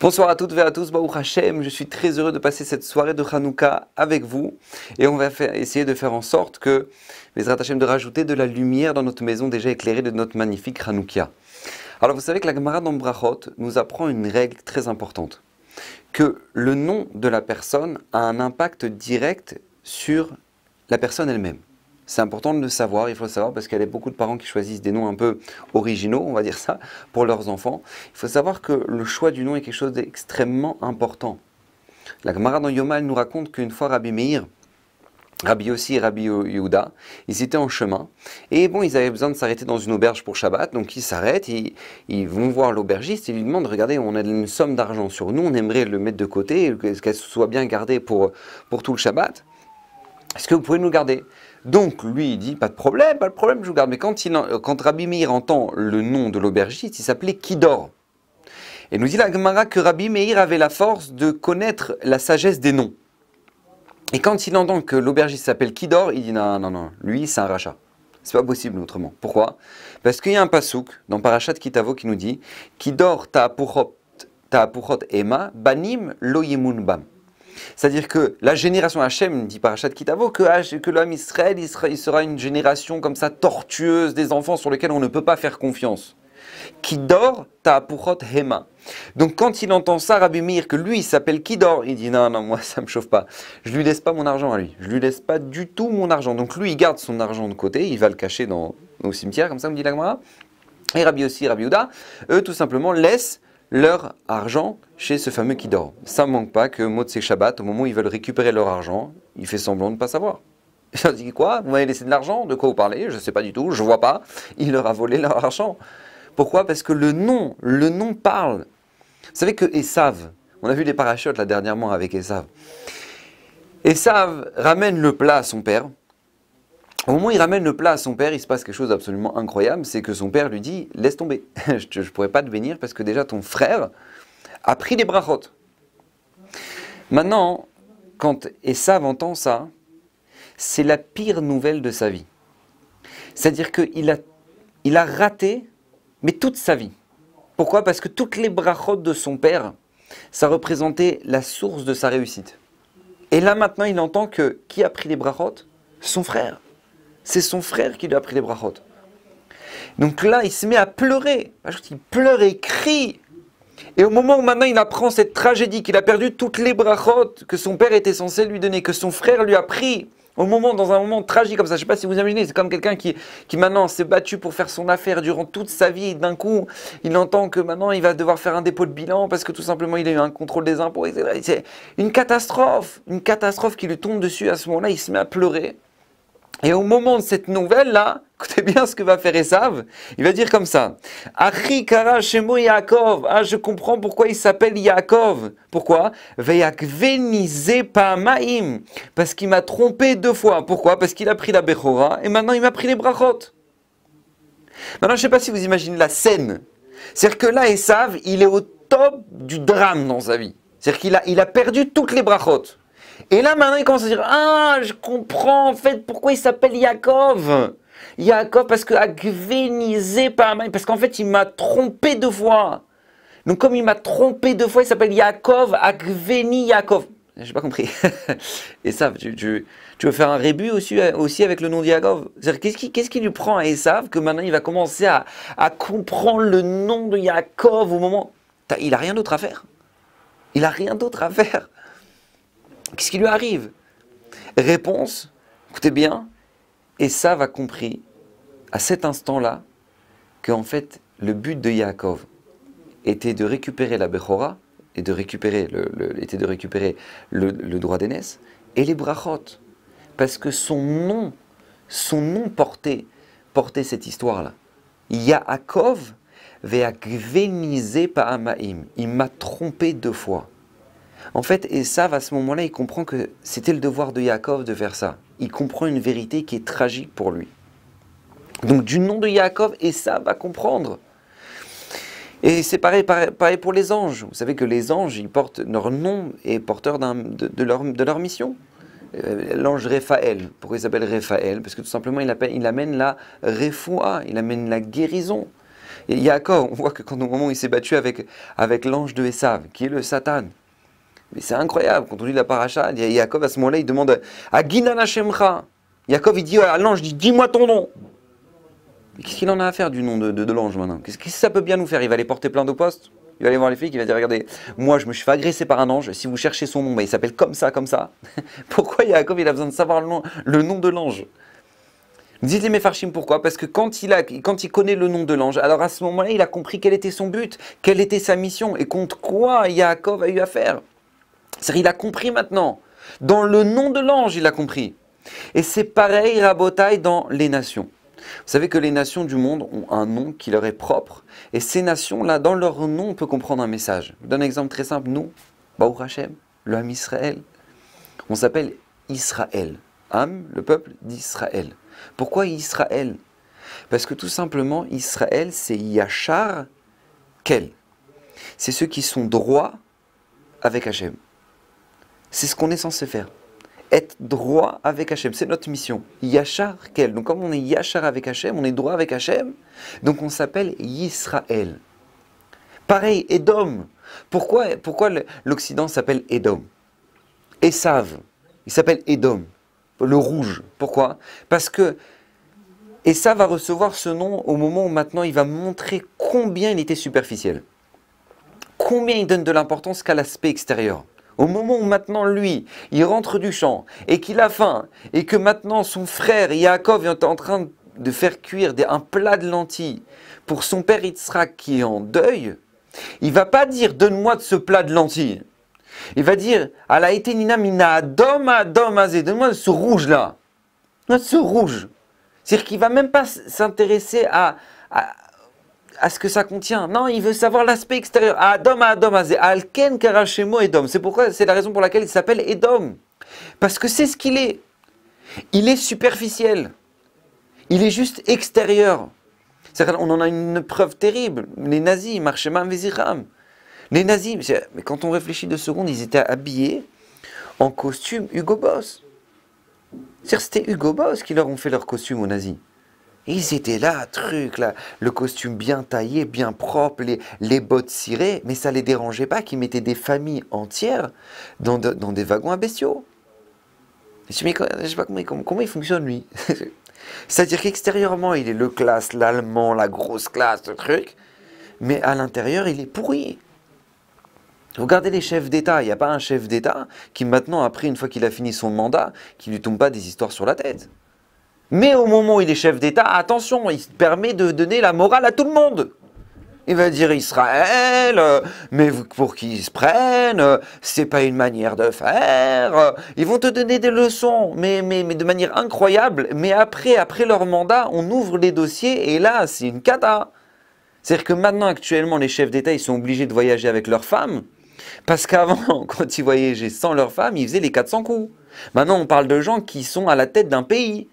Bonsoir à toutes et à tous, Baruch Hashem, je suis très heureux de passer cette soirée de Hanouka avec vous et on va essayer de faire en sorte que, mes Hashem, de rajouter de la lumière dans notre maison déjà éclairée de notre magnifique Hanoukia. Alors vous savez que la Gemara dans nous apprend une règle très importante, que le nom de la personne a un impact direct sur la personne elle-même. C'est important de le savoir, il faut le savoir parce qu'il y a beaucoup de parents qui choisissent des noms un peu originaux, on va dire ça, pour leurs enfants. Il faut savoir que le choix du nom est quelque chose d'extrêmement important. La Gemara dans Yomal nous raconte qu'une fois Rabbi Meir, Rabbi Yossi et Rabbi Yehuda, ils étaient en chemin et bon, ils avaient besoin de s'arrêter dans une auberge pour Shabbat, donc ils s'arrêtent, ils, vont voir l'aubergiste et lui demandent Regardez, on a une somme d'argent sur nous, on aimerait le mettre de côté, qu'elle soit bien gardée pour, pour tout le Shabbat. Est-ce que vous pouvez nous garder donc lui, il dit pas de problème, pas de problème, je vous garde. Mais quand, Rabbi Meir entend le nom de l'aubergiste, il s'appelait Kidor. Et nous dit la Gemara que Rabbi Meir avait la force de connaître la sagesse des noms. Et quand il entend que l'aubergiste s'appelle Kidor, il dit non, non, non, lui, c'est un rachat. C'est pas possible autrement. Pourquoi Parce qu'il y a un pasouk dans Parashat Kitavo qui nous dit Kidor ta apuchot, ta ema banim lo bam. C'est-à-dire que la génération Hachem, dit Parachat Kitavo, que, que l'homme Israël, il sera, une génération comme ça tortueuse, des enfants sur lesquels on ne peut pas faire confiance qui dort ta'apuchot hema. Donc quand il entend ça, Rabbi Mir, que lui il s'appelle qui dort, il dit non, non, moi ça ne me chauffe pas. Je lui laisse pas mon argent à lui. Je lui laisse pas du tout mon argent. Donc lui il garde son argent de côté, il va le cacher dans, au cimetière, comme ça me dit l'agama Et Rabbi aussi, Rabbi Ouda, eux tout simplement laissent leur argent chez ce fameux qui dort. Ça ne manque pas que Motse Shabbat, au moment où ils veulent récupérer leur argent, il fait semblant de ne pas savoir. Il dit quoi Vous m'avez laissé de l'argent De quoi vous parlez Je ne sais pas du tout, je ne vois pas. Il leur a volé leur argent. Pourquoi Parce que le nom, le nom parle. Vous savez que Esav, on a vu les parachutes là dernièrement avec Essav. Essav ramène le plat à son père au moment où il ramène le plat à son père, il se passe quelque chose d'absolument incroyable, c'est que son père lui dit laisse tomber, je ne pourrais pas te bénir parce que déjà ton frère a pris des brachot. Maintenant, quand Esav entend ça, c'est la pire nouvelle de sa vie. C'est-à-dire qu'il a, il a raté, mais toute sa vie. Pourquoi Parce que toutes les brachot de son père, ça représentait la source de sa réussite. Et là maintenant, il entend que qui a pris les brachot Son frère c'est son frère qui lui a pris les brachot. Donc là, il se met à pleurer. Il pleure et crie. Et au moment où maintenant il apprend cette tragédie, qu'il a perdu toutes les brachot que son père était censé lui donner, que son frère lui a pris, au moment, dans un moment tragique comme ça, je ne sais pas si vous imaginez, c'est comme quelqu'un qui, qui maintenant s'est battu pour faire son affaire durant toute sa vie, et d'un coup, il entend que maintenant il va devoir faire un dépôt de bilan parce que tout simplement il a eu un contrôle des impôts, C'est une catastrophe, une catastrophe qui lui tombe dessus à ce moment-là, il se met à pleurer. Et au moment de cette nouvelle-là, écoutez bien ce que va faire Esav, il va dire comme ça. Achri shemo Yaakov. Ah, je comprends pourquoi il s'appelle Yaakov. Pourquoi Ma'im, Parce qu'il m'a trompé deux fois. Pourquoi Parce qu'il a pris la Bechora et maintenant il m'a pris les brachot. Maintenant, je ne sais pas si vous imaginez la scène. C'est-à-dire que là, Esav, il est au top du drame dans sa vie. C'est-à-dire qu'il a, il a perdu toutes les brachot. Et là, maintenant, il commence à dire Ah, je comprends en fait pourquoi il s'appelle Yaakov. Yaakov, parce que Agvénisé par parce qu'en fait, il m'a trompé deux fois. Donc, comme il m'a trompé deux fois, il s'appelle Yaakov, Agveni Yaakov. J'ai pas compris. Et ça, tu, veux faire un rébut aussi, euh, avec le nom C'est-à-dire, Qu'est-ce qui, qui, lui prend à Esav que maintenant il va commencer à, comprendre le nom de Yaakov au moment. Il a rien d'autre à faire. Il a rien d'autre à faire. Qu'est-ce qui lui arrive Réponse, écoutez bien, Esav a compris à cet instant-là qu'en fait, le but de Yaakov était de récupérer la Bechora, et de récupérer le, droit d'aînesse, et les brachot. Parce que son nom, son nom portait, portait cette histoire-là. Yaakov par pa'amaim. Il m'a trompé deux fois. En fait, Esav, à ce moment-là, il comprend que c'était le devoir de Yaakov de faire ça. Il comprend une vérité qui est tragique pour lui. Donc, du nom de Yaakov, Esav va comprendre. Et c'est pareil, pour les anges. Vous savez que les anges, ils portent leur nom et porteur de, leur, mission. Euh, l'ange Raphaël pour Isabelle s'appelle Parce que tout simplement, il, amène la refoua, il amène la guérison. Et Yaakov, on voit que quand au moment où il s'est battu avec, avec l'ange de Esav, qui est le Satan, mais c'est incroyable, quand on lit la paracha, Yaakov à ce moment-là, il demande à Ginan Shemcha. Yaakov, il dit oh, à l'ange, dis-moi ton nom. Mais qu'est-ce qu'il en a à faire du nom de, l'ange maintenant Qu'est-ce que ça peut bien nous faire Il va aller porter plein de postes il va aller voir les flics, il va dire Regardez, moi je me suis fait agresser par un ange, si vous cherchez son nom, bah, il s'appelle comme ça, comme ça. pourquoi Yaakov il a besoin de savoir le nom, de l'ange Dites les farshim pourquoi Parce que quand il, a, quand il connaît le nom de l'ange, alors à ce moment-là, il a compris quel était son but, quelle était sa mission et contre quoi Yaakov a eu affaire. C'est-à-dire, il a compris maintenant. Dans le nom de l'ange, il a compris. Et c'est pareil, Rabotai, dans les nations. Vous savez que les nations du monde ont un nom qui leur est propre. Et ces nations-là, dans leur nom, on peut comprendre un message. Je vous donne un exemple très simple. Nous, Baour Hashem, le Israël, on s'appelle Israël. Ham, le peuple d'Israël. Pourquoi Israël Parce que tout simplement, Israël, c'est Yachar Kel. C'est ceux qui sont droits avec Hachem. C'est ce qu'on est censé faire. Être droit avec Hachem, c'est notre mission. Yachar quel Donc comme on est Yachar avec Hachem, on est droit avec Hachem, donc on s'appelle Yisraël. Pareil, Edom. Pourquoi, pourquoi l'Occident s'appelle Edom Esav, il s'appelle Edom, le rouge. Pourquoi Parce que Esav va recevoir ce nom au moment où maintenant il va montrer combien il était superficiel. Combien il donne de l'importance qu'à l'aspect extérieur. Au moment où maintenant lui, il rentre du champ et qu'il a faim et que maintenant son frère Yaakov est en train de faire cuire un plat de lentilles pour son père Yitzhak qui est en deuil, il va pas dire donne-moi de ce plat de lentilles. Il va dire ala etenina mina adom adom azé, donne-moi de ce rouge là. De ce rouge. C'est-à-dire qu'il va même pas s'intéresser à à ce que ça contient. Non, il veut savoir l'aspect extérieur. Adam, Adam, Alken, Karachemo, Edom. C'est pourquoi, c'est la raison pour laquelle il s'appelle Edom. Parce que c'est ce qu'il est. Il est superficiel. Il est juste extérieur. On en a une preuve terrible. Les nazis, Marchemam Les nazis, mais quand on réfléchit deux secondes, ils étaient habillés en costume Hugo Boss. cest c'était Hugo Boss qui leur ont fait leur costume aux nazis. Ils étaient là, truc, là, le costume bien taillé, bien propre, les, les bottes cirées, mais ça les dérangeait pas qu'ils mettaient des familles entières dans, des wagons à bestiaux. Je me sais pas comment, comment, il fonctionne lui. C'est-à-dire qu'extérieurement, il est le classe, l'allemand, la grosse classe, le truc, mais à l'intérieur, il est pourri. Regardez les chefs d'État, il n'y a pas un chef d'État qui maintenant, après, une fois qu'il a fini son mandat, qui lui tombe pas des histoires sur la tête. Mais au moment où il est chef d'État, attention, il permet de donner la morale à tout le monde. Il va dire Israël, euh, mais pour qu'ils se prennent, euh, Ce n'est pas une manière de faire. Euh, ils vont te donner des leçons, mais, de manière incroyable. Mais après, après leur mandat, on ouvre les dossiers et là, c'est une cata. C'est-à-dire que maintenant, actuellement, les chefs d'État, ils sont obligés de voyager avec leurs femmes. Parce qu'avant, quand ils voyageaient sans leurs femmes, ils faisaient les 400 coups. Maintenant, on parle de gens qui sont à la tête d'un pays.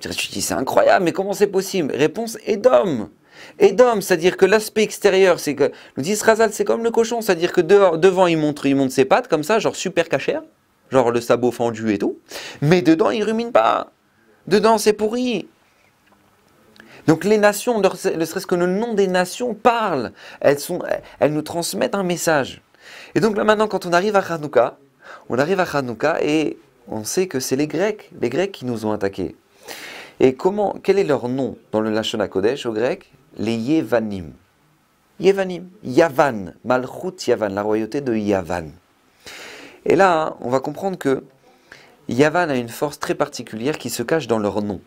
Tu te dis, c'est incroyable, mais comment c'est possible Réponse Edom. Edom, c'est-à-dire que l'aspect extérieur, c'est que. Nous dit Razal, c'est comme le cochon, c'est-à-dire que dehors, devant, il montre, il ses pattes, comme ça, genre super cachère, genre le sabot fendu et tout, mais dedans, il rumine pas. Dedans, c'est pourri. Donc les nations, ne serait-ce que le nom des nations, parlent. Elles, sont, elles nous transmettent un message. Et donc là maintenant, quand on arrive à Hanouka, on arrive à Hanouka et on sait que c'est les Grecs, les Grecs qui nous ont attaqués. Et comment, quel est leur nom dans le Lachon Kodesh au grec Les Yevanim. Yevanim, Yavan, Malchut Yavan, la royauté de Yavan. Et là, hein, on va comprendre que Yavan a une force très particulière qui se cache dans leur nom.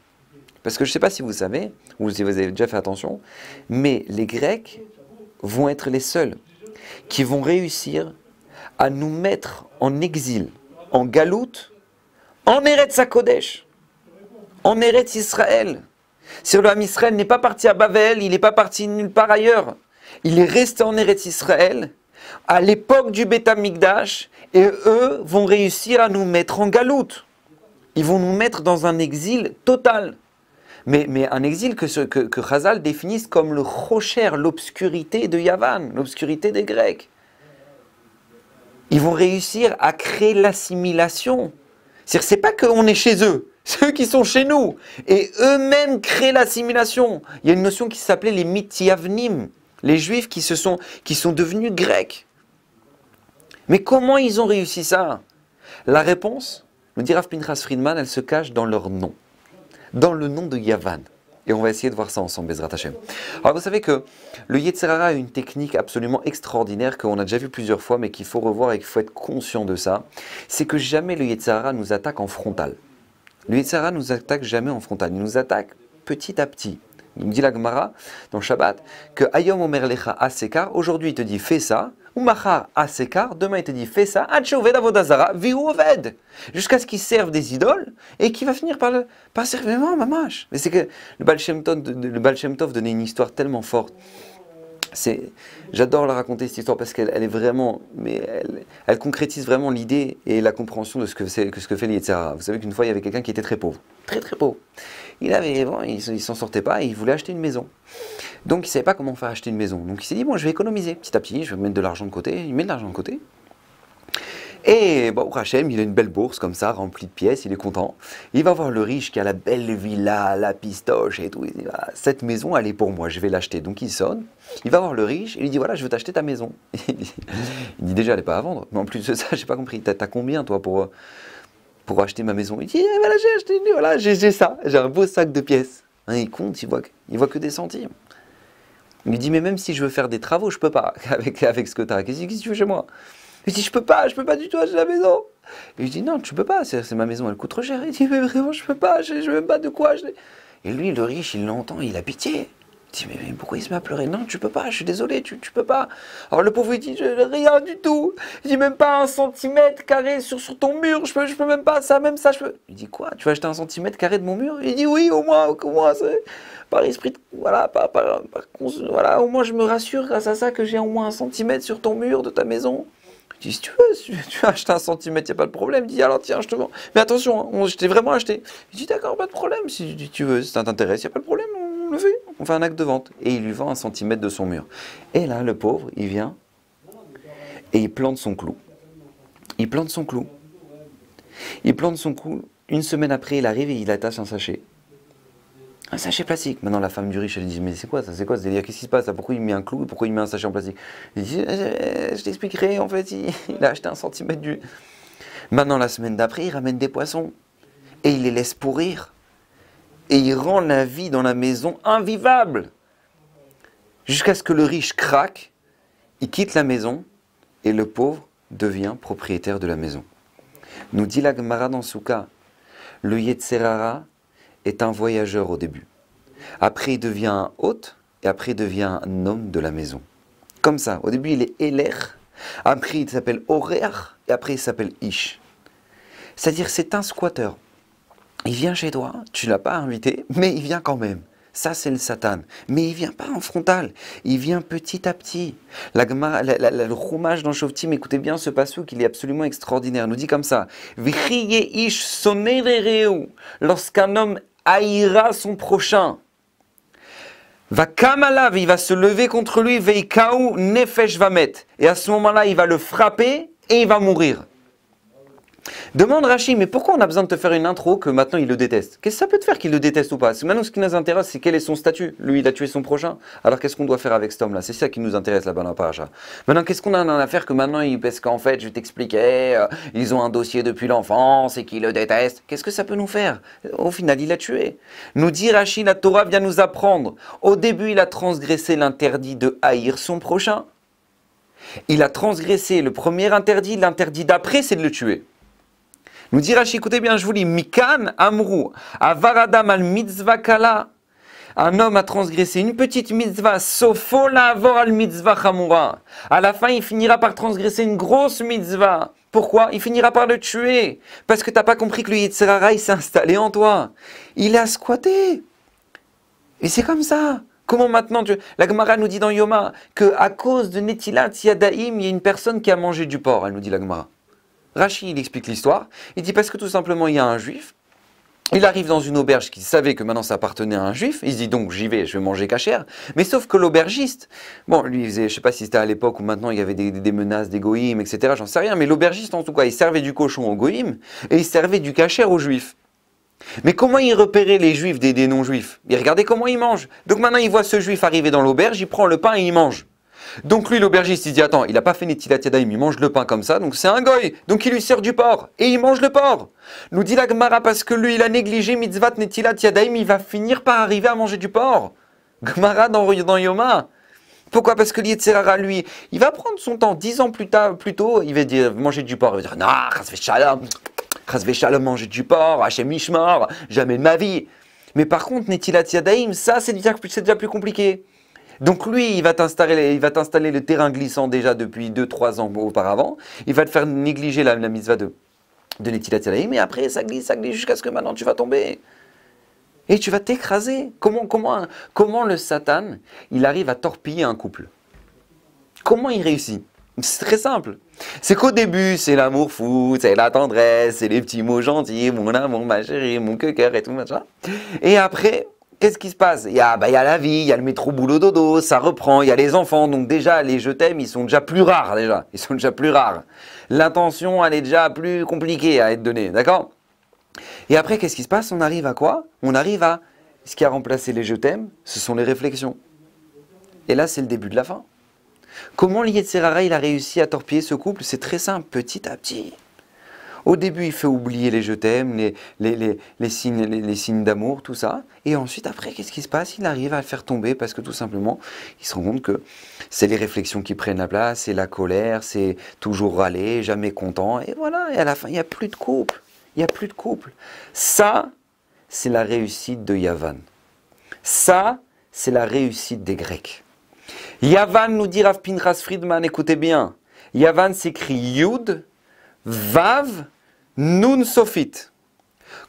Parce que je ne sais pas si vous savez, ou si vous avez déjà fait attention, mais les Grecs vont être les seuls qui vont réussir à nous mettre en exil, en galoute, en Eretz Kodesh en Eretz Israël. Si le Israël n'est pas parti à Bavel, il n'est pas parti nulle part ailleurs. Il est resté en Eretz Israël à l'époque du Beth et eux vont réussir à nous mettre en galoute. Ils vont nous mettre dans un exil total. Mais, un exil que, ce, que, Chazal définisse comme le rocher, l'obscurité de Yavan, l'obscurité des Grecs. Ils vont réussir à créer l'assimilation. C'est-à-dire, c'est pas qu'on est chez eux, ceux qui sont chez nous, et eux-mêmes créent l'assimilation. Il y a une notion qui s'appelait les mitiavnim, les juifs qui, se sont, qui sont devenus grecs. Mais comment ils ont réussi ça La réponse, nous dit Rav Pinchas Friedman, elle se cache dans leur nom, dans le nom de Yavan. Et on va essayer de voir ça ensemble, Bezrat Hashem. Alors vous savez que le Yetzirara a une technique absolument extraordinaire qu'on a déjà vu plusieurs fois, mais qu'il faut revoir et qu'il faut être conscient de ça. C'est que jamais le Yetzirara nous attaque en frontal. Le Yitzhara ne nous attaque jamais en frontal, il nous attaque petit à petit. Il nous dit la Gemara dans le Shabbat que Ayom Omer Lecha Asekar, aujourd'hui il te dit fais ça, ou Machar Asekar, demain il te dit fais ça, Achouved Avodazara, jusqu'à ce qu'il serve des idoles et qu'il va finir par, le, par servir ma mâche. Mais c'est que le Baal Shem Tov donnait une histoire tellement forte j'adore la raconter cette histoire parce qu'elle est vraiment, mais elle, concrétise vraiment l'idée et la compréhension de ce que fait l'Ietzara. Vous savez qu'une fois il y avait quelqu'un qui était très pauvre, très très pauvre. Il avait, bon, il, s'en sortait pas et il voulait acheter une maison. Donc il savait pas comment faire acheter une maison. Donc il s'est dit bon, je vais économiser petit à petit, je vais mettre de l'argent de côté. Il met de l'argent de côté et bon, Hachem, il a une belle bourse comme ça, remplie de pièces, il est content. Il va voir le riche qui a la belle villa, la pistoche et tout. dit ah, Cette maison, elle est pour moi, je vais l'acheter. Donc il sonne, il va voir le riche et lui dit Voilà, je veux t'acheter ta maison. il dit Déjà, elle n'est pas à vendre. Mais en plus de ça, j'ai pas compris. T'as as combien, toi, pour, euh, pour acheter ma maison Il dit eh, Voilà, j'ai acheté, voilà, j'ai ça, j'ai un beau sac de pièces. Hein, il compte, il voit, il voit que des centimes. Il lui dit Mais même si je veux faire des travaux, je peux pas avec, avec ce que tu as. Qu'est-ce que tu veux chez moi il dit, je peux pas, je peux pas du tout acheter la maison. Il je dis, non, tu peux pas, c'est ma maison, elle coûte trop cher. Il dit, mais vraiment, je peux pas, je, ne veux pas de quoi. Et lui, le riche, il l'entend, il a pitié. Il dit, mais, pourquoi il se met à pleurer Non, tu peux pas, je suis désolé, tu, tu peux pas. Alors le pauvre, il dit, je, rien du tout. Il dit, même pas un centimètre carré sur, ton mur, je peux, je peux même pas ça, même ça, je peux. Il dit, quoi Tu vas acheter un centimètre carré de mon mur Il dit, oui, au moins, au moins, par esprit, de, voilà, par, voilà, au moins je me rassure grâce à ça que j'ai au moins un centimètre sur ton mur de ta maison. Tu dis, si tu veux, si tu acheter un centimètre, il n'y a pas de problème. Il dit, alors tiens, je te vends. Mais attention, hein, je t'ai vraiment acheté. Il dit, d'accord, pas de problème. Si tu veux, si ça t'intéresse, il n'y a pas de problème, on le fait. On fait un acte de vente. Et il lui vend un centimètre de son mur. Et là, le pauvre, il vient et il plante son clou. Il plante son clou. Il plante son clou. Une semaine après, il arrive et il attache un sachet un sachet plastique. Maintenant, la femme du riche, elle dit Mais c'est quoi ça C'est quoi ce délire Qu'est-ce qui se passe Pourquoi il met un clou Pourquoi il met un sachet en plastique Il dit Je, t'expliquerai, en fait, il, a acheté un centimètre du. Maintenant, la semaine d'après, il ramène des poissons et il les laisse pourrir. Et il rend la vie dans la maison invivable. Jusqu'à ce que le riche craque, il quitte la maison et le pauvre devient propriétaire de la maison. Nous dit la Gemara dans Souka, le Yetzerara, est un voyageur au début. Après, il devient hôte et après, il devient un homme de la maison. Comme ça, au début, il est Eler, après, il s'appelle Orer, et après, il s'appelle Ish. C'est-à-dire, c'est un squatteur. Il vient chez toi, tu l'as pas invité, mais il vient quand même. Ça, c'est le Satan. Mais il vient pas en frontal. Il vient petit à petit. La, le roumage dans mais écoutez bien ce passage qu'il est absolument extraordinaire. nous dit comme ça Lorsqu'un homme Aïra son prochain. Va kamalav, il va se lever contre lui, veikaou nefesh va mettre. Et à ce moment-là, il va le frapper et il va mourir. Demande Rachid, mais pourquoi on a besoin de te faire une intro que maintenant il le déteste Qu'est-ce que ça peut te faire qu'il le déteste ou pas Maintenant, ce qui nous intéresse, c'est quel est son statut. Lui, il a tué son prochain. Alors, qu'est-ce qu'on doit faire avec cet homme-là C'est ça qui nous intéresse là-bas dans Maintenant, qu'est-ce qu'on a à faire que maintenant, il... parce qu'en fait, je t'expliquais, euh, ils ont un dossier depuis l'enfance et qu'ils le déteste. Qu'est-ce que ça peut nous faire Au final, il a tué. Nous dit Rachid, la Torah vient nous apprendre. Au début, il a transgressé l'interdit de haïr son prochain. Il a transgressé le premier interdit, l'interdit d'après, c'est de le tuer. Nous dit écoutez eh bien, je vous lis, Mikan Amrou, Avaradam al mitzvah kala. Un homme a transgressé une petite mitzvah, sofola al mitzvah À la fin, il finira par transgresser une grosse mitzvah. Pourquoi Il finira par le tuer. Parce que t'as pas compris que le Yitzhara, il s'est installé en toi. Il a squatté. Et c'est comme ça. Comment maintenant tu... La Gemara nous dit dans Yoma que à cause de Netilat Yadaim, il y a une personne qui a mangé du porc, elle nous dit la Gemara. Rachid, il explique l'histoire. Il dit parce que tout simplement, il y a un juif. Il arrive dans une auberge qui savait que maintenant ça appartenait à un juif. Il se dit donc j'y vais, je vais manger cachère. Mais sauf que l'aubergiste, bon, lui, il faisait, je sais pas si c'était à l'époque ou maintenant il y avait des, menaces, des goïmes etc. J'en sais rien. Mais l'aubergiste, en tout cas, il servait du cochon aux goïms et il servait du cachère aux juifs. Mais comment il repérait les juifs des, des non-juifs Il regardait comment ils mangent. Donc maintenant, il voit ce juif arriver dans l'auberge, il prend le pain et il mange. Donc lui, l'aubergiste, il dit Attends, il n'a pas fait Netilat Yadaim, il mange le pain comme ça, donc c'est un goy. Donc il lui sert du porc et il mange le porc. Nous dit la Gemara parce que lui, il a négligé Mitzvat Netilat Yadaim, il va finir par arriver à manger du porc. Gemara dans, Yoma. Pourquoi Parce que Yetzirara, lui, il va prendre son temps. Dix ans plus tard, plus tôt, il va dire manger du porc. Il va dire Non, Rasve Shalom, manger du porc, Hachem Mishmor, jamais de ma vie. Mais par contre, Netilat Yadaim, ça, c'est déjà plus compliqué. Donc lui, il va t'installer, il va le terrain glissant déjà depuis 2-3 ans auparavant. Il va te faire négliger la, la de, de l'Etilat mais après ça glisse, ça glisse jusqu'à ce que maintenant tu vas tomber. Et tu vas t'écraser. Comment, comment, comment le Satan, il arrive à torpiller un couple Comment il réussit c'est très simple. C'est qu'au début, c'est l'amour fou, c'est la tendresse, c'est les petits mots gentils, mon amour, ma chérie, mon cœur et tout, machin. Et après, qu'est-ce qui se passe bah, Il y, a, la vie, il y a le métro boulot dodo, ça reprend, il y a les enfants. Donc déjà, les je t'aime, ils sont déjà plus rares déjà. Ils sont déjà plus rares. L'intention, elle est déjà plus compliquée à être donnée, d'accord Et après, qu'est-ce qui se passe On arrive à quoi On arrive à ce qui a remplacé les je t'aime, ce sont les réflexions. Et là, c'est le début de la fin. Comment Lietserara, il a réussi à torpiller ce couple C'est très simple, petit à petit. Au début, il fait oublier les je t'aime, les, signes, les, signes d'amour, tout ça. Et ensuite, après, qu'est-ce qui se passe Il arrive à le faire tomber parce que tout simplement, il se rend compte que c'est les réflexions qui prennent la place, c'est la colère, c'est toujours râler, jamais content. Et voilà, et à la fin, il n'y a plus de couple. Il n'y a plus de couple. Ça, c'est la réussite de Yavan. Ça, c'est la réussite des Grecs. Yavan nous dit Rav Friedman, écoutez bien. Yavan s'écrit Yud, Vav, Nun Sofit.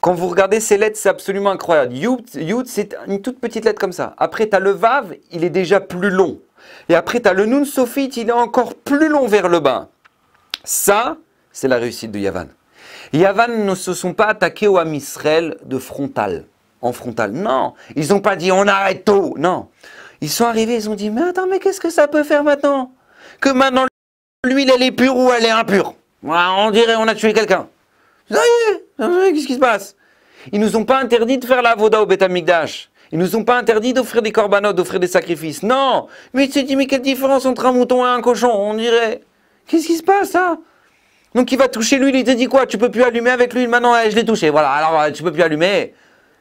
Quand vous regardez ces lettres, c'est absolument incroyable. Yud, c'est une toute petite lettre comme ça. Après, tu as le Vav, il est déjà plus long. Et après, tu as le Nun Sofit, il est encore plus long vers le bas. Ça, c'est la réussite de Yavan. Yavan ne se sont pas attaqués au Amisraël de frontal, en frontal. Non, ils n'ont pas dit on arrête tout. Non, ils sont arrivés, ils ont dit mais attends, mais qu'est-ce que ça peut faire maintenant Que maintenant l'huile elle est pure ou elle est impure on dirait on a tué quelqu'un. Qu'est-ce qui se passe Ils ne nous ont pas interdit de faire la voda au Beth ils ne nous ont pas interdit d'offrir des corbanotes, d'offrir des sacrifices. Non Mais tu te dis, mais quelle différence entre un mouton et un cochon, on dirait. Qu'est-ce qui se passe, ça Donc il va toucher l'huile, il te dit quoi Tu peux plus allumer avec lui. maintenant eh, je l'ai touché, voilà, alors euh, tu peux plus allumer.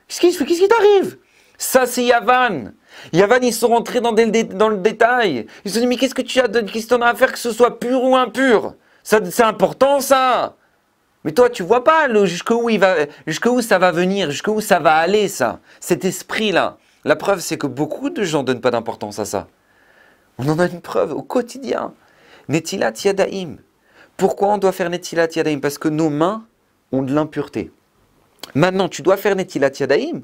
Qu'est-ce qui, t'arrive Ça, c'est Yavan. Yavan, ils sont rentrés dans, le détail. Ils se sont dit, mais qu'est-ce que tu as, as à faire que ce soit pur ou impur c'est important ça. Mais toi, tu vois pas jusqu'où va, jusqu'où ça va venir, jusqu'où ça va aller ça. Cet esprit-là. La preuve, c'est que beaucoup de gens donnent pas d'importance à ça. On en a une preuve au quotidien. Netilat yadaim. Pourquoi on doit faire Netilat yadaim Parce que nos mains ont de l'impureté. Maintenant, tu dois faire Netilat yadaim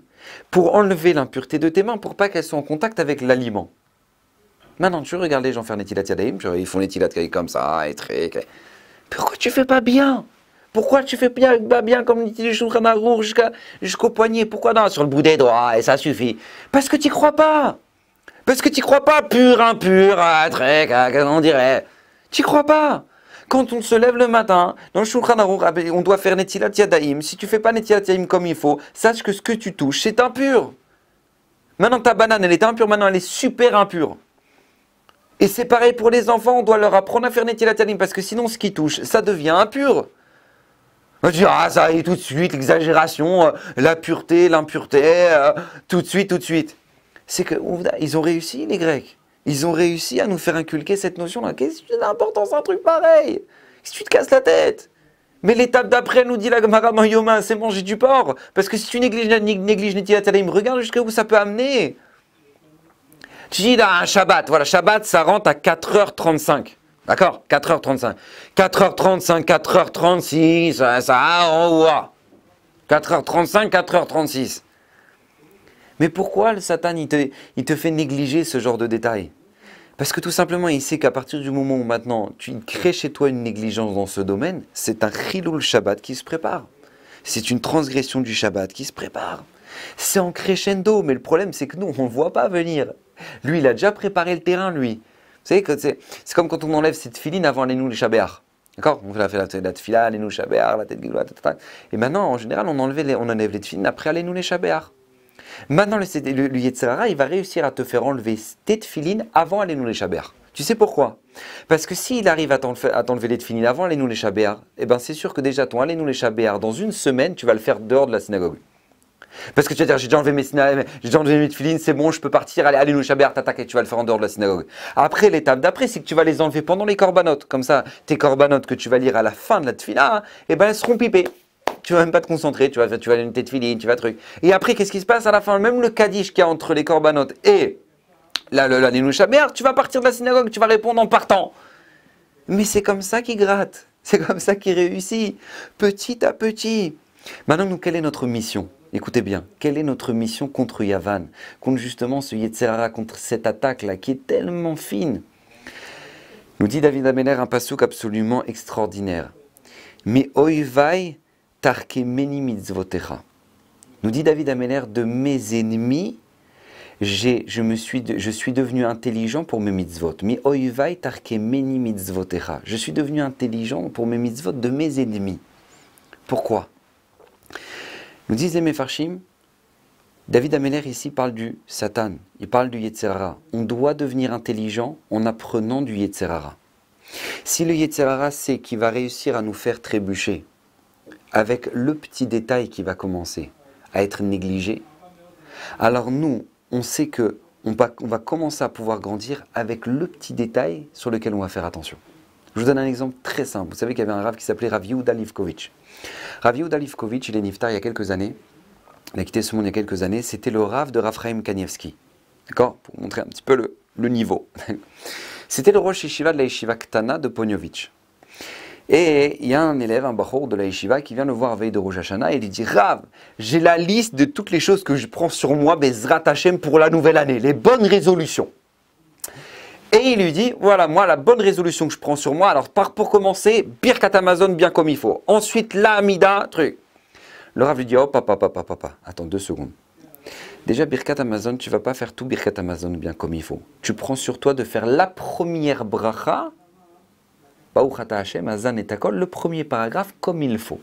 pour enlever l'impureté de tes mains, pour pas qu'elles soient en contact avec l'aliment. Maintenant, tu regardes les gens faire Netilat yadaim, ils font Netilat comme ça, et très... Pourquoi tu fais pas bien Pourquoi tu fais pas bien comme le Shulchan jusqu'au poignet Pourquoi non Sur le bout des doigts, et ça suffit. Parce que tu crois pas. Parce que tu crois pas pur, impur, ah, très, quest ah, on dirait. Tu crois pas. Quand on se lève le matin, dans le Shulchan ah, ben, on doit faire Netilat Yadaim. Si tu fais pas Netilat Yadaim comme il faut, sache que ce que tu touches, c'est impur. Maintenant, ta banane, elle est impure, maintenant, elle est super impure. Et c'est pareil pour les enfants, on doit leur apprendre à faire talim parce que sinon, ce qui touche, ça devient impur. On dit, ah, ça y est, tout de suite, l'exagération, euh, la pureté, l'impureté, euh, tout de suite, tout de suite. C'est que, ils ont réussi, les Grecs. Ils ont réussi à nous faire inculquer cette notion-là. Qu'est-ce que c'est d'importance un truc pareil Si tu te casses la tête mais l'étape d'après nous dit la Gemara Yoma, c'est manger du porc. Parce que si tu négliges, la regarde jusqu'à où ça peut amener. Tu dis un Shabbat, voilà, Shabbat, ça rentre à 4h35. D'accord 4h35. 4h35, 4h36, ça, 4h35, ah, 4h36. Ah. Mais pourquoi le Satan, il te, fait négliger ce genre de détails Parce que tout simplement, il sait qu'à partir du moment où maintenant tu crées chez toi une négligence dans ce domaine, c'est un Chiloul Shabbat qui se prépare. C'est une transgression du Shabbat qui se prépare. C'est en crescendo, mais le problème, c'est que nous, on ne voit pas venir. Lui, il a déjà préparé le terrain, lui. Vous savez, c'est comme quand on enlève cette filine avant les nous les chabéar. D'accord On fait la, la, la les nous la tête la Et maintenant, en général, on, enlève les, on enlève les tefilines après les nous les Maintenant, le, le, il va réussir à te faire enlever tes tefilines avant les nous les chabéar. Tu sais pourquoi Parce que s'il arrive à t'enlever les tefilines avant les nous les chabéar, eh ben c'est sûr que déjà ton les nous les chabéar, dans une semaine, tu vas le faire dehors de la synagogue. Parce que tu vas dire, j'ai déjà enlevé mes, j'ai déjà enlevé mes filines, c'est bon, je peux partir, allez, allez, nous chabert, t'attaques et tu vas le faire en dehors de la synagogue. Après, l'étape d'après, c'est que tu vas les enlever pendant les corbanotes. Comme ça, tes corbanotes que tu vas lire à la fin de la tefila, et eh ben, elles seront pipées. Tu vas même pas te concentrer, tu vas, tu vas une tu vas truc. Et après, qu'est-ce qui se passe à la fin Même le kadish qu'il y a entre les corbanotes et la, la, nous tu vas partir de la synagogue, tu vas répondre en partant. Mais c'est comme ça qu'il gratte. C'est comme ça qu'il réussit, petit à petit. Maintenant, nous, quelle est notre mission Écoutez bien, quelle est notre mission contre Yavan Contre justement ce Yetzerara, contre cette attaque-là qui est tellement fine Nous dit David Améler un passouk absolument extraordinaire. Mais oivai tarke mitzvotecha. Nous dit David Améler, de mes ennemis, j'ai, je, me suis je suis devenu intelligent pour mes mitzvot. Mais oivai tarke Je suis devenu intelligent pour mes mitzvot de mes ennemis. Pourquoi nous disent les David Ameller ici parle du Satan, il parle du Yetzerara. On doit devenir intelligent en apprenant du Yetzerara. Si le Yetzerara sait qu'il va réussir à nous faire trébucher, avec le petit détail qui va commencer à être négligé, alors nous, on sait que on va, va commencer à pouvoir grandir avec le petit détail sur lequel on va faire attention. Je vous donne un exemple très simple. Vous savez qu'il y avait un rave qui s'appelait Rav Yehuda Livkovitch. Rav Yehuda il est niftar il y a quelques années, il a quitté ce monde il y a quelques années, c'était le Rav de Raphaël Kanievski. D'accord Pour montrer un petit peu le, niveau. c'était le Rosh Yeshiva de la Yeshiva de Ponyovitch. Et il y a un élève, un bahor de la yeshiva, qui vient le voir veille de Rosh Hashanah et il dit Rav, j'ai la liste de toutes les choses que je prends sur moi, Bezrat Hashem, pour la nouvelle année, les bonnes résolutions. Et il lui dit, voilà, moi, la bonne résolution que je prends sur moi, alors pour commencer, Birkat Amazon bien comme il faut. Ensuite, la l'Amida, truc. Le Rav lui dit, oh papa, papa, papa, attends deux secondes. Déjà, Birkat Amazon, tu vas pas faire tout Birkat Amazon bien comme il faut. Tu prends sur toi de faire la première bracha, Hashem, le premier paragraphe comme il faut.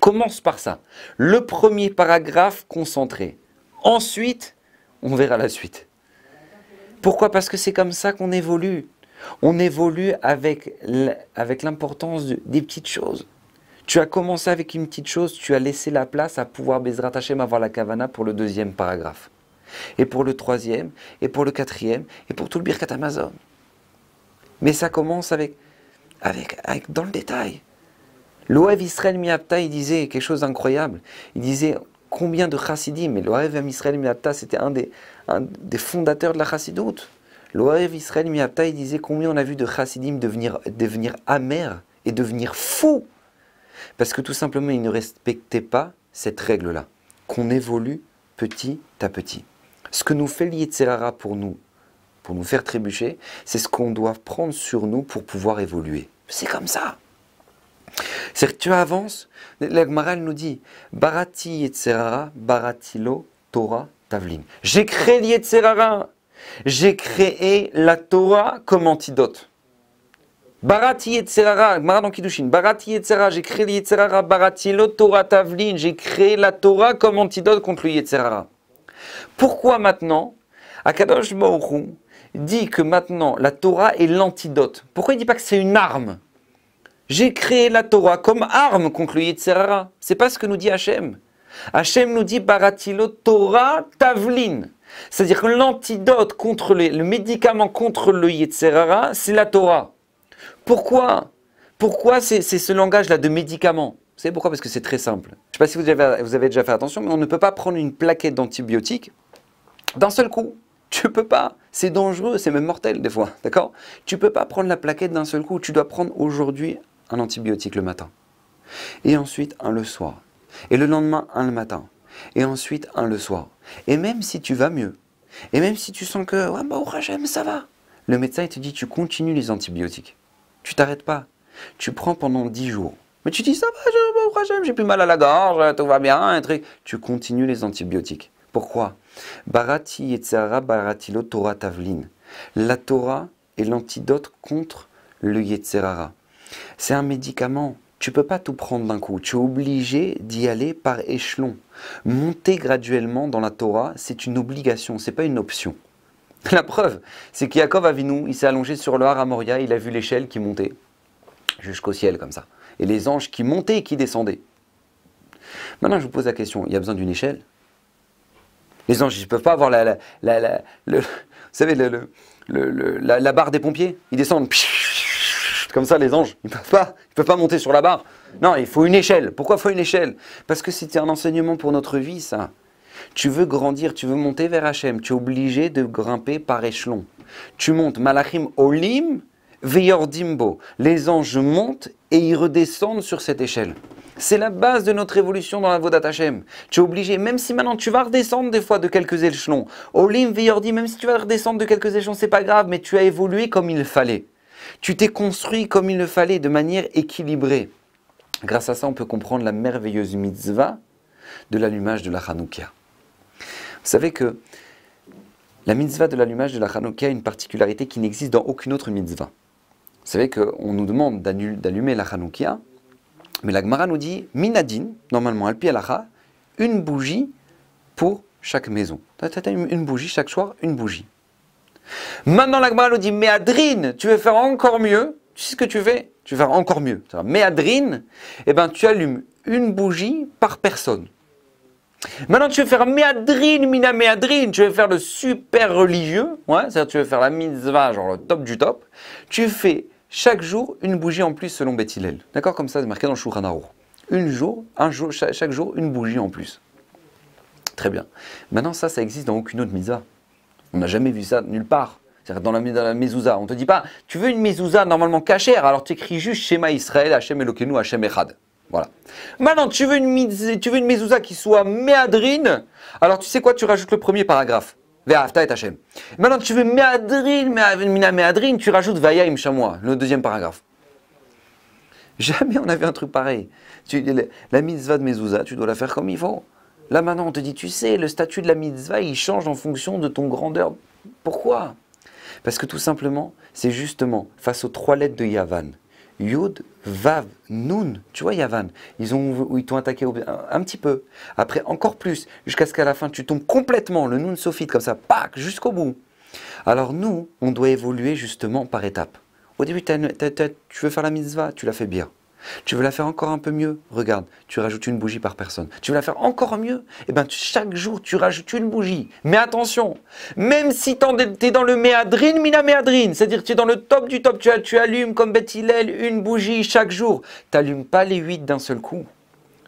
Commence par ça. Le premier paragraphe concentré. Ensuite, on verra la suite. Pourquoi Parce que c'est comme ça qu'on évolue. On évolue avec l'importance des petites choses. Tu as commencé avec une petite chose, tu as laissé la place à pouvoir Bezrat rattacher, avoir la kavana pour le deuxième paragraphe, et pour le troisième, et pour le quatrième, et pour tout le Birkat Amazon. Mais ça commence avec, avec, avec dans le détail. L'Oev Israël Miapta, il disait quelque chose d'incroyable. Il disait, combien de chassidim, et l'Oaev Israël Miata, c'était un des, des fondateurs de la chassidoute. L'Oaev Israël Miata, il disait combien on a vu de chassidim devenir, devenir amers et devenir fous. Parce que tout simplement, ils ne respectaient pas cette règle-là, qu'on évolue petit à petit. Ce que nous fait l'Yitzhara pour nous, pour nous faire trébucher, c'est ce qu'on doit prendre sur nous pour pouvoir évoluer. C'est comme ça. C'est-à-dire que tu avances. L'Agmaral nous dit Barati Yetzerara, Baratilo, Torah, Tavlin. J'ai créé l'Yetzerara. J'ai créé la Torah comme antidote. Barati etc. Maradon Kidushin, Barati etc. j'ai créé l'Yetzerara, Baratilo, Torah, Tavlin. J'ai créé la Torah comme antidote contre lui etc. Pourquoi maintenant Akadosh Baruch dit que maintenant la Torah est l'antidote Pourquoi il ne dit pas que c'est une arme j'ai créé la Torah comme arme, le Yitzhara. C'est pas ce que nous dit Hachem. Hachem nous dit Baratilo Torah Tavlin. C'est-à-dire que l'antidote contre le médicament contre le Yitzhara, c'est la Torah. Pourquoi Pourquoi c'est ce langage-là de médicament Vous savez pourquoi Parce que c'est très simple. Je ne sais pas si vous avez, vous avez déjà fait attention, mais on ne peut pas prendre une plaquette d'antibiotiques d'un seul coup. Tu peux pas. C'est dangereux, c'est même mortel des fois, d'accord Tu peux pas prendre la plaquette d'un seul coup. Tu dois prendre aujourd'hui un antibiotique le matin, et ensuite un le soir, et le lendemain un le matin, et ensuite un le soir. Et même si tu vas mieux, et même si tu sens que ouais, bah, ça va, le médecin te dit tu continues les antibiotiques, tu t'arrêtes pas, tu prends pendant 10 jours. Mais tu dis ça va, j'aime, j'ai plus mal à la gorge, tout va bien, Tu continues les antibiotiques. Pourquoi Barati Yetzara Baratilo Torah Tavlin. La Torah est l'antidote contre le Yetzerara. C'est un médicament. Tu peux pas tout prendre d'un coup. Tu es obligé d'y aller par échelon. Monter graduellement dans la Torah, c'est une obligation, c'est pas une option. La preuve, c'est qu'Yakov Avinou, il s'est allongé sur le Har il a vu l'échelle qui montait jusqu'au ciel comme ça. Et les anges qui montaient et qui descendaient. Maintenant, je vous pose la question, il y a besoin d'une échelle Les anges, ils ne peuvent pas avoir la, la, la, le, savez, le, la, barre des pompiers Ils descendent, comme ça, les anges, ils ne peuvent, pas, monter sur la barre. Non, il faut une échelle. Pourquoi faut une échelle Parce que c'était un enseignement pour notre vie, ça. Tu veux grandir, tu veux monter vers Hachem, tu es obligé de grimper par échelon. Tu montes Malachim Olim, Veyordimbo. Les anges montent et ils redescendent sur cette échelle. C'est la base de notre évolution dans la Voie d'Atachem. Tu es obligé, même si maintenant tu vas redescendre des fois de quelques échelons. Olim Veyordim, même si tu vas redescendre de quelques échelons, c'est pas grave, mais tu as évolué comme il fallait. Tu t'es construit comme il le fallait, de manière équilibrée. Grâce à ça, on peut comprendre la merveilleuse mitzvah de l'allumage de la Hanoukia. Vous savez que la mitzvah de l'allumage de la Hanoukia a une particularité qui n'existe dans aucune autre mitzvah. Vous savez qu'on nous demande d'allumer la Hanoukia, mais la Gemara nous dit Minadin, normalement Alpi Alaha, une bougie pour chaque maison. une bougie chaque soir, une bougie. Maintenant, l'Agmara nous dit, mais tu veux faire encore mieux Tu sais ce que tu fais Tu vas faire encore mieux. Mais Adrine, eh ben, tu allumes une bougie par personne. Maintenant, tu veux faire Méadrine, Mina Méadrine, tu veux faire le super religieux, c'est-à-dire tu veux faire la mitzvah, genre le top du top. Tu fais chaque jour une bougie en plus selon Beth D'accord Comme ça, c'est marqué dans le Une jour, un jour, chaque jour, une bougie en plus. Très bien. Maintenant, ça, ça existe dans aucune autre mitzvah. On n'a jamais vu ça nulle part. C'est-à-dire dans la, dans On ne te dit pas, tu veux une mezouza normalement cachère, alors tu écris juste Shema Israël, Hachem Elokenu, Hachem Echad. Voilà. Maintenant, tu veux une, tu veux une mezouza qui soit méadrine, alors tu sais quoi, tu rajoutes le premier paragraphe. Ve'afta et Maintenant, tu veux méadrine, tu rajoutes Vayaim Shamoa, le deuxième paragraphe. Jamais on avait un truc pareil. la mitzvah de mezouza, tu dois la faire comme il faut. Là maintenant, on te dit, tu sais, le statut de la mitzvah, il change en fonction de ton grandeur. Pourquoi Parce que tout simplement, c'est justement face aux trois lettres de Yavan. Yod, Vav, Nun, tu vois Yavan, ils ont ils t'ont attaqué un, petit peu. Après encore plus, jusqu'à ce qu'à la fin tu tombes complètement le Nun Sophite comme ça, pac, jusqu'au bout. Alors nous, on doit évoluer justement par étapes. Au début, tu veux faire la mitzvah, tu la fais bien. Tu veux la faire encore un peu mieux Regarde, tu rajoutes une bougie par personne. Tu veux la faire encore mieux Eh bien, chaque jour, tu rajoutes une bougie. Mais attention, même si tu es dans le méadrine, mina méadrine, c'est-à-dire tu es dans le top du top, tu, allumes comme Beth une bougie chaque jour, tu n'allumes pas les huit d'un seul coup.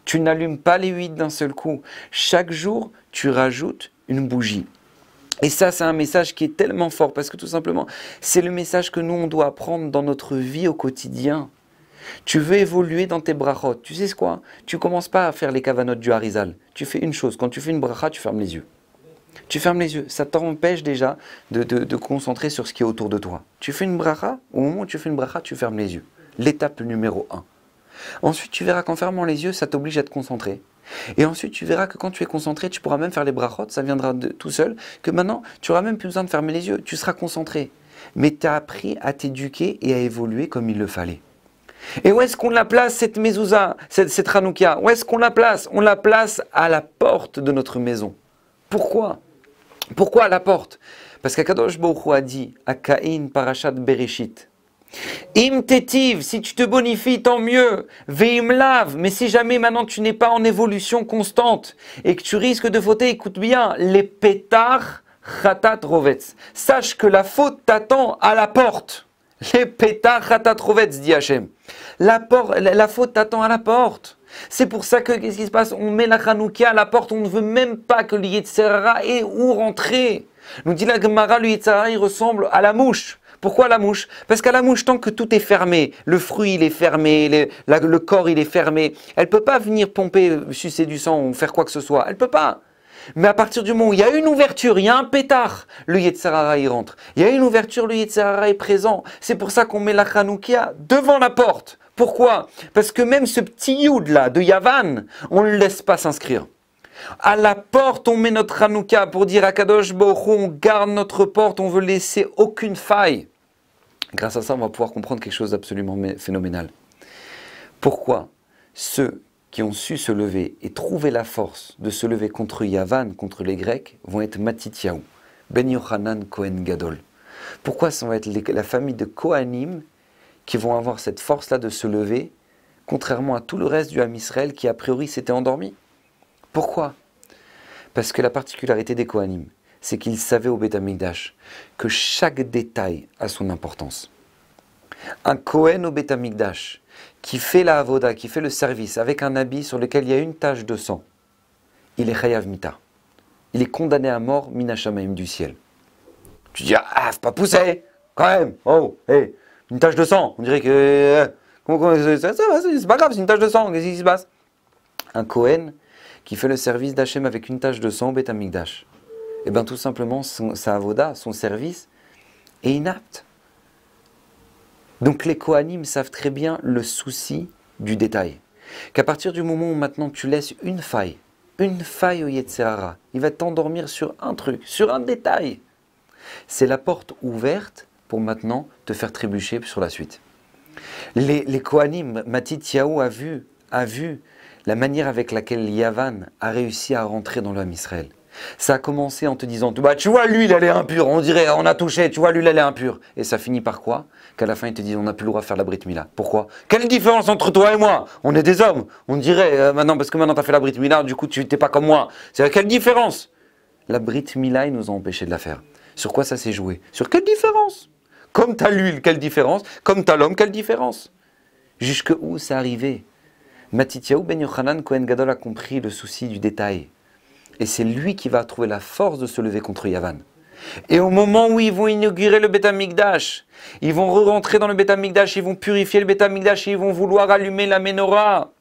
Tu n'allumes pas les huit d'un seul coup. Chaque jour, tu rajoutes une bougie. Et ça, c'est un message qui est tellement fort parce que tout simplement, c'est le message que nous, on doit apprendre dans notre vie au quotidien. Tu veux évoluer dans tes brachot. Tu sais ce quoi Tu commences pas à faire les cavanotes du Harizal. Tu fais une chose. Quand tu fais une bracha, tu fermes les yeux. Tu fermes les yeux. Ça t'empêche déjà de, de, concentrer sur ce qui est autour de toi. Tu fais une bracha. Au moment où tu fais une bracha, tu fermes les yeux. L'étape numéro 1. Ensuite, tu verras qu'en fermant les yeux, ça t'oblige à te concentrer. Et ensuite, tu verras que quand tu es concentré, tu pourras même faire les brachot, ça viendra tout seul, que maintenant, tu auras même plus besoin de fermer les yeux, tu seras concentré. Mais tu as appris à t'éduquer et à évoluer comme il le fallait. Et où est-ce qu'on la place, cette mezouza, cette, cette Où est-ce qu'on la place On la place à la porte de notre maison. Pourquoi Pourquoi à la porte Parce qu'Akadosh Baruch a dit à Kain Parashat Bereshit Im si tu te bonifies, tant mieux. Veim lave, mais si jamais maintenant tu n'es pas en évolution constante et que tu risques de fauter, écoute bien, les pétards Khatat Rovetz. Sache que la faute t'attend à la porte. Les pétards dit Hachem. La, faute attend à la porte. C'est pour ça que, qu'est-ce qui se passe On met la chanoukia à la porte, on ne veut même pas que Yitzhara ait où rentrer. Nous dit la Gemara, le il ressemble à la mouche. Pourquoi la mouche Parce qu'à la mouche, tant que tout est fermé, le fruit il est fermé, le, le corps il est fermé, elle ne peut pas venir pomper, euh, sucer du sang ou faire quoi que ce soit. Elle ne peut pas. Mais à partir du moment où il y a une ouverture, il y a un pétard, le Yetzirara y rentre. Il y a une ouverture, le Yetzirara est présent. C'est pour ça qu'on met la Hanoukia devant la porte. Pourquoi Parce que même ce petit Yud là, de Yavan, on ne le laisse pas s'inscrire. À la porte, on met notre Hanouka pour dire à Kadosh on garde notre porte, on veut laisser aucune faille. Grâce à ça, on va pouvoir comprendre quelque chose d'absolument phénoménal. Pourquoi Ce qui ont su se lever et trouver la force de se lever contre Yavan, contre les Grecs, vont être Matityahu, Ben Yohanan Kohen Gadol. Pourquoi ça va être la famille de Kohanim qui vont avoir cette force-là de se lever, contrairement à tout le reste du Ham Israël qui a priori s'était endormi Pourquoi Parce que la particularité des Kohanim, c'est qu'ils savaient au Beth que chaque détail a son importance. Un Kohen au Beth qui fait la avoda, qui fait le service avec un habit sur lequel il y a une tache de sang, il est chayav mita. Il est condamné à mort minachamaim du ciel. Tu dis, ah, c'est pas poussé, quand même, oh, hé, hey, une tache de sang, on dirait que. Euh, c'est pas grave, c'est une tache de sang, qu'est-ce qui se passe Un Kohen qui fait le service d'Hachem avec une tache de sang au Betamikdash. Eh bien, tout simplement, sa avoda, son service est inapte. Donc les Kohanim savent très bien le souci du détail. Qu'à partir du moment où maintenant tu laisses une faille, une faille au il va t'endormir sur un truc, sur un détail. C'est la porte ouverte pour maintenant te faire trébucher sur la suite. Les, les Kohanim, Matit a vu, a vu la manière avec laquelle Yavan a réussi à rentrer dans l'homme Israël. Ça a commencé en te disant, bah, tu vois, lui, il allait impur, on dirait, on a touché, tu vois, lui, il est impur. Et ça finit par quoi Qu'à la fin, ils te disent, on n'a plus le droit de faire la Brit Mila. Pourquoi Quelle différence entre toi et moi On est des hommes. On dirait, euh, maintenant, parce que maintenant, tu as fait la Brit Mila, du coup, tu n'étais pas comme moi. C'est quelle différence La Brit Mila, ils nous ont empêchés de la faire. Sur quoi ça s'est joué Sur quelle différence Comme t'as l'huile, quelle différence Comme t'as l'homme, quelle différence Jusque où c'est arrivé Matityahu ben Yochanan Cohen Gadol a compris le souci du détail. Et c'est lui qui va trouver la force de se lever contre Yavan. Et au moment où ils vont inaugurer le Beth Amikdash, ils vont re-rentrer dans le Beth Amikdash, ils vont purifier le Beth ils vont vouloir allumer la menorah.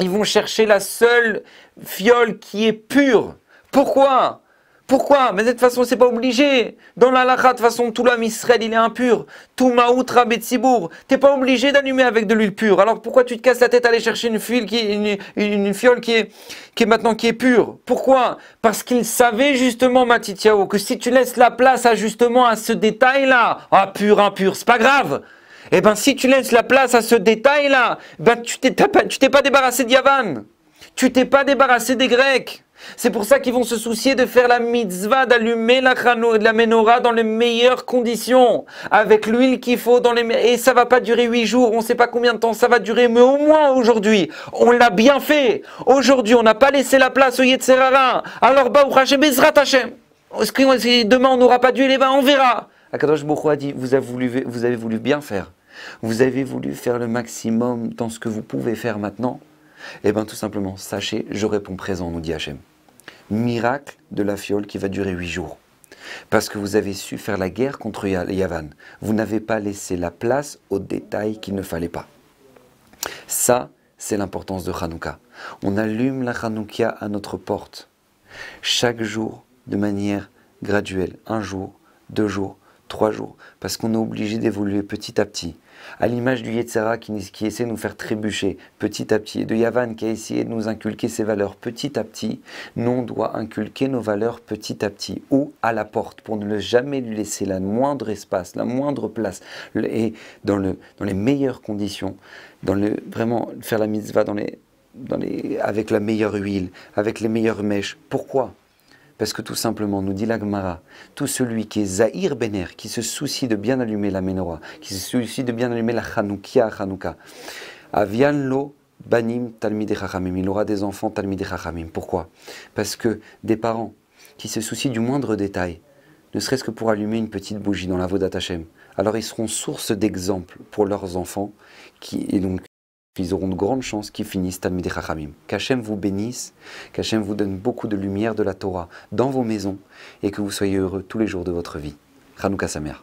Ils vont chercher la seule fiole qui est pure. Pourquoi pourquoi Mais de toute façon, c'est pas obligé. Dans la de toute façon, tout l'âme Israël, il est impur. Tout maout tu T'es pas obligé d'allumer avec de l'huile pure. Alors pourquoi tu te casses la tête à aller chercher une fiole qui est, qui maintenant qui est pure Pourquoi Parce qu'il savait justement, Matitiao, que si tu laisses la place à justement à ce détail-là, ah pur, impur, c'est pas grave. Eh ben, si tu laisses la place à ce détail-là, ben, tu t'es pas, pas débarrassé de Yavan. Tu t'es pas débarrassé des Grecs. C'est pour ça qu'ils vont se soucier de faire la mitzvah, d'allumer la et la menorah dans les meilleures conditions, avec l'huile qu'il faut dans les et ça va pas durer huit jours, on ne sait pas combien de temps ça va durer, mais au moins aujourd'hui, on l'a bien fait. Aujourd'hui, on n'a pas laissé la place au Yetzerara. Alors Baruch Hashem est Hashem. demain on n'aura pas dû élever, eh ben, on verra. Akadosh Baruch a dit, vous avez voulu bien faire. Vous avez voulu faire le maximum dans ce que vous pouvez faire maintenant. Eh bien tout simplement, sachez, je réponds présent, nous dit Hachem. Miracle de la fiole qui va durer huit jours. Parce que vous avez su faire la guerre contre Yavan. Vous n'avez pas laissé la place aux détails qu'il ne fallait pas. Ça, c'est l'importance de Hanouka. On allume la Hanouka à notre porte. Chaque jour, de manière graduelle. Un jour, deux jours, trois jours, parce qu'on est obligé d'évoluer petit à petit. À l'image du Yetzera qui, essaie de nous faire trébucher petit à petit, et de Yavan qui a essayé de nous inculquer ses valeurs petit à petit, nous on doit inculquer nos valeurs petit à petit, ou à la porte, pour ne jamais lui laisser la moindre espace, la moindre place, et dans, les meilleures conditions, dans le, vraiment faire la mitzvah dans avec la meilleure huile, avec les meilleures mèches. Pourquoi parce que tout simplement, nous dit l'Agmara, tout celui qui est Zahir Bener, qui se soucie de bien allumer la menorah, qui se soucie de bien allumer la Hanoukia, à Avianlo Banim Talmide Chachamim, il aura des enfants Talmide Chachamim. Pourquoi Parce que des parents qui se soucient du moindre détail, ne serait-ce que pour allumer une petite bougie dans la Vodat Hashem, alors ils seront source d'exemple pour leurs enfants, qui, et donc ils auront de grandes chances qu'ils finissent à Chachamim. Qu'Hachem vous bénisse, qu'Hachem vous donne beaucoup de lumière de la Torah dans vos maisons et que vous soyez heureux tous les jours de votre vie. Hanouka Samer.